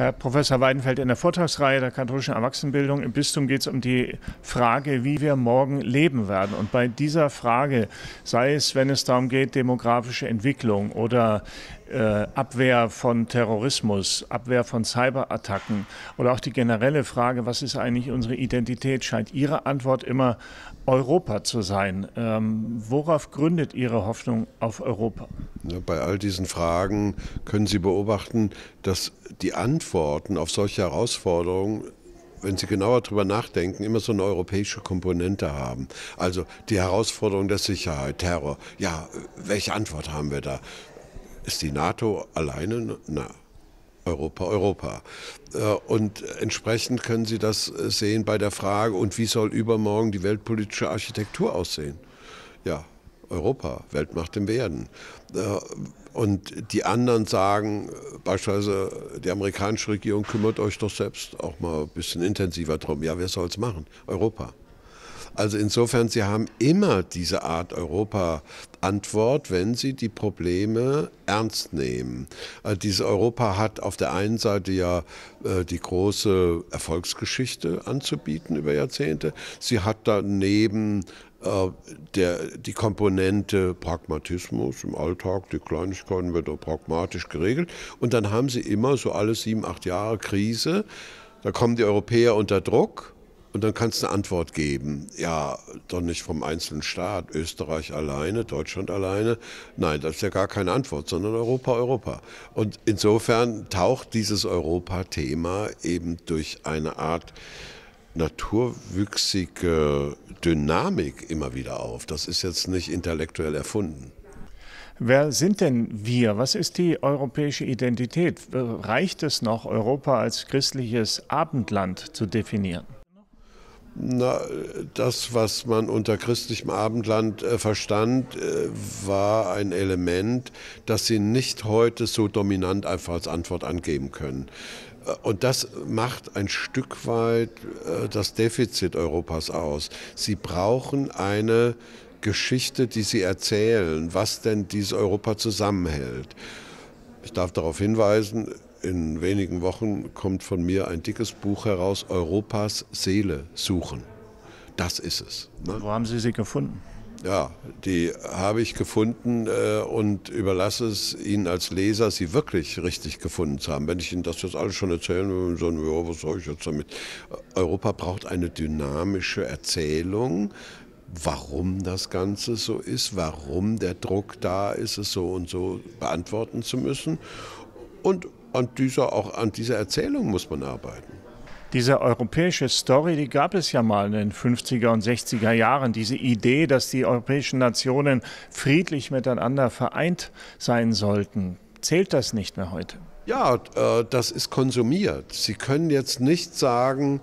Herr Professor Weidenfeld in der Vortragsreihe der katholischen Erwachsenenbildung. Im Bistum geht es um die Frage, wie wir morgen leben werden. Und bei dieser Frage, sei es, wenn es darum geht, demografische Entwicklung oder äh, Abwehr von Terrorismus, Abwehr von Cyberattacken oder auch die generelle Frage, was ist eigentlich unsere Identität, scheint Ihre Antwort immer Europa zu sein. Ähm, worauf gründet Ihre Hoffnung auf Europa? Ja, bei all diesen Fragen können Sie beobachten, dass die Antwort Antworten auf solche Herausforderungen wenn Sie genauer darüber nachdenken, immer so eine europäische Komponente haben. Also die Herausforderung der Sicherheit, Terror. Ja, welche Antwort haben wir da? Ist die NATO alleine? Na, Europa, Europa. Äh, und entsprechend können Sie das äh, sehen bei der Frage, und wie soll übermorgen die weltpolitische Architektur aussehen? Ja, Europa, Weltmacht im Werden. Äh, und die anderen sagen, beispielsweise die amerikanische Regierung kümmert euch doch selbst auch mal ein bisschen intensiver drum. Ja, wer soll es machen? Europa. Also insofern, Sie haben immer diese Art Europa-Antwort, wenn Sie die Probleme ernst nehmen. Also dieses Europa hat auf der einen Seite ja äh, die große Erfolgsgeschichte anzubieten über Jahrzehnte. Sie hat daneben äh, der, die Komponente Pragmatismus im Alltag, die Kleinigkeiten wird pragmatisch geregelt. Und dann haben sie immer so alle sieben, acht Jahre Krise. Da kommen die Europäer unter Druck und dann kannst du eine Antwort geben. Ja, doch nicht vom einzelnen Staat, Österreich alleine, Deutschland alleine. Nein, das ist ja gar keine Antwort, sondern Europa, Europa. Und insofern taucht dieses Europa-Thema eben durch eine Art naturwüchsige Dynamik immer wieder auf. Das ist jetzt nicht intellektuell erfunden. Wer sind denn wir? Was ist die europäische Identität? Reicht es noch, Europa als christliches Abendland zu definieren? Na, das, was man unter christlichem Abendland äh, verstand, äh, war ein Element, das Sie nicht heute so dominant einfach als Antwort angeben können. Äh, und das macht ein Stück weit äh, das Defizit Europas aus. Sie brauchen eine Geschichte, die sie erzählen, was denn dieses Europa zusammenhält. Ich darf darauf hinweisen, in wenigen Wochen kommt von mir ein dickes Buch heraus, Europas Seele suchen. Das ist es. Ne? Wo haben Sie sie gefunden? Ja, die habe ich gefunden äh, und überlasse es Ihnen als Leser, sie wirklich richtig gefunden zu haben. Wenn ich Ihnen das jetzt alles schon erzählen würde, so, ja, was soll ich jetzt damit? Europa braucht eine dynamische Erzählung, warum das Ganze so ist, warum der Druck da ist, es so und so beantworten zu müssen. Und an dieser, auch an dieser Erzählung muss man arbeiten. Diese europäische Story, die gab es ja mal in den 50er und 60er Jahren. Diese Idee, dass die europäischen Nationen friedlich miteinander vereint sein sollten. Zählt das nicht mehr heute? Ja, äh, das ist konsumiert. Sie können jetzt nicht sagen,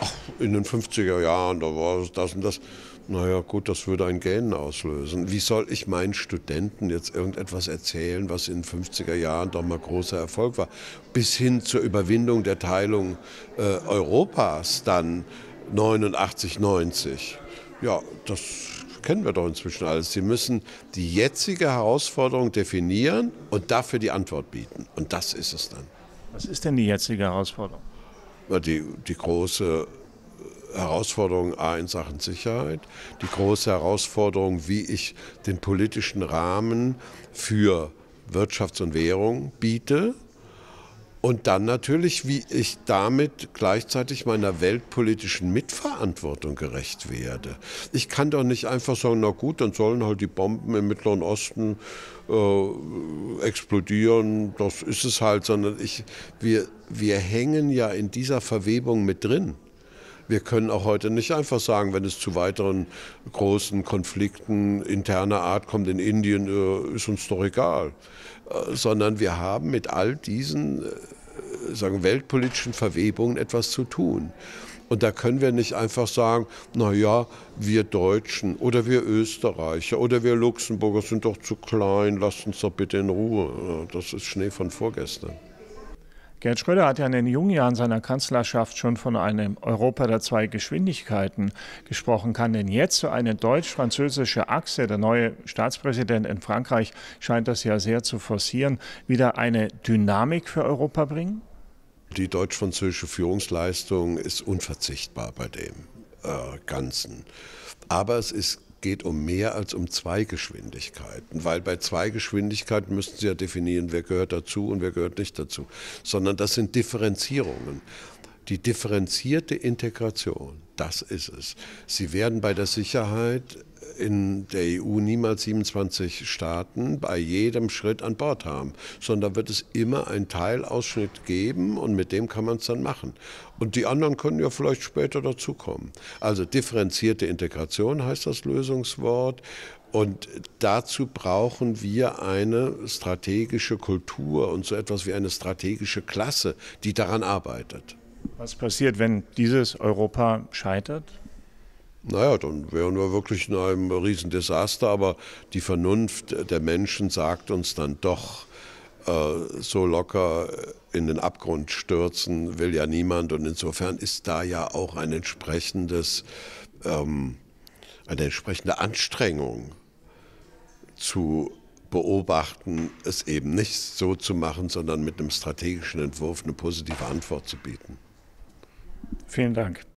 ach, in den 50er Jahren, da war es das und das. Naja, gut, das würde ein Gähnen auslösen. Wie soll ich meinen Studenten jetzt irgendetwas erzählen, was in den 50er Jahren doch mal großer Erfolg war? Bis hin zur Überwindung der Teilung äh, Europas dann 89, 90. Ja, das kennen wir doch inzwischen alles. Sie müssen die jetzige Herausforderung definieren und dafür die Antwort bieten. Und das ist es dann. Was ist denn die jetzige Herausforderung? die, die große äh, Herausforderung A in Sachen Sicherheit, die große Herausforderung, wie ich den politischen Rahmen für Wirtschafts- und Währung biete und dann natürlich, wie ich damit gleichzeitig meiner weltpolitischen Mitverantwortung gerecht werde. Ich kann doch nicht einfach sagen, na gut, dann sollen halt die Bomben im Mittleren Osten äh, explodieren, das ist es halt, sondern ich, wir, wir hängen ja in dieser Verwebung mit drin wir können auch heute nicht einfach sagen, wenn es zu weiteren großen Konflikten interner Art kommt in Indien, äh, ist uns doch egal. Äh, sondern wir haben mit all diesen äh, sagen, weltpolitischen Verwebungen etwas zu tun. Und da können wir nicht einfach sagen, naja, wir Deutschen oder wir Österreicher oder wir Luxemburger sind doch zu klein, lasst uns doch bitte in Ruhe. Das ist Schnee von vorgestern. Gerd Schröder hat ja in den jungen Jahren seiner Kanzlerschaft schon von einem Europa der zwei Geschwindigkeiten gesprochen. Kann denn jetzt so eine deutsch-französische Achse, der neue Staatspräsident in Frankreich scheint das ja sehr zu forcieren, wieder eine Dynamik für Europa bringen? Die deutsch-französische Führungsleistung ist unverzichtbar bei dem äh, Ganzen. Aber es ist geht um mehr als um zwei Geschwindigkeiten, weil bei zwei Geschwindigkeiten müssen Sie ja definieren, wer gehört dazu und wer gehört nicht dazu, sondern das sind Differenzierungen. Die differenzierte Integration, das ist es. Sie werden bei der Sicherheit in der EU niemals 27 Staaten bei jedem Schritt an Bord haben, sondern wird es immer einen Teilausschnitt geben und mit dem kann man es dann machen. Und die anderen können ja vielleicht später dazukommen. Also differenzierte Integration heißt das Lösungswort. Und dazu brauchen wir eine strategische Kultur und so etwas wie eine strategische Klasse, die daran arbeitet. Was passiert, wenn dieses Europa scheitert? Naja, dann wären wir wirklich in einem Riesendesaster, aber die Vernunft der Menschen sagt uns dann doch, äh, so locker in den Abgrund stürzen will ja niemand und insofern ist da ja auch ein entsprechendes, ähm, eine entsprechende Anstrengung zu beobachten, es eben nicht so zu machen, sondern mit einem strategischen Entwurf eine positive Antwort zu bieten. Vielen Dank.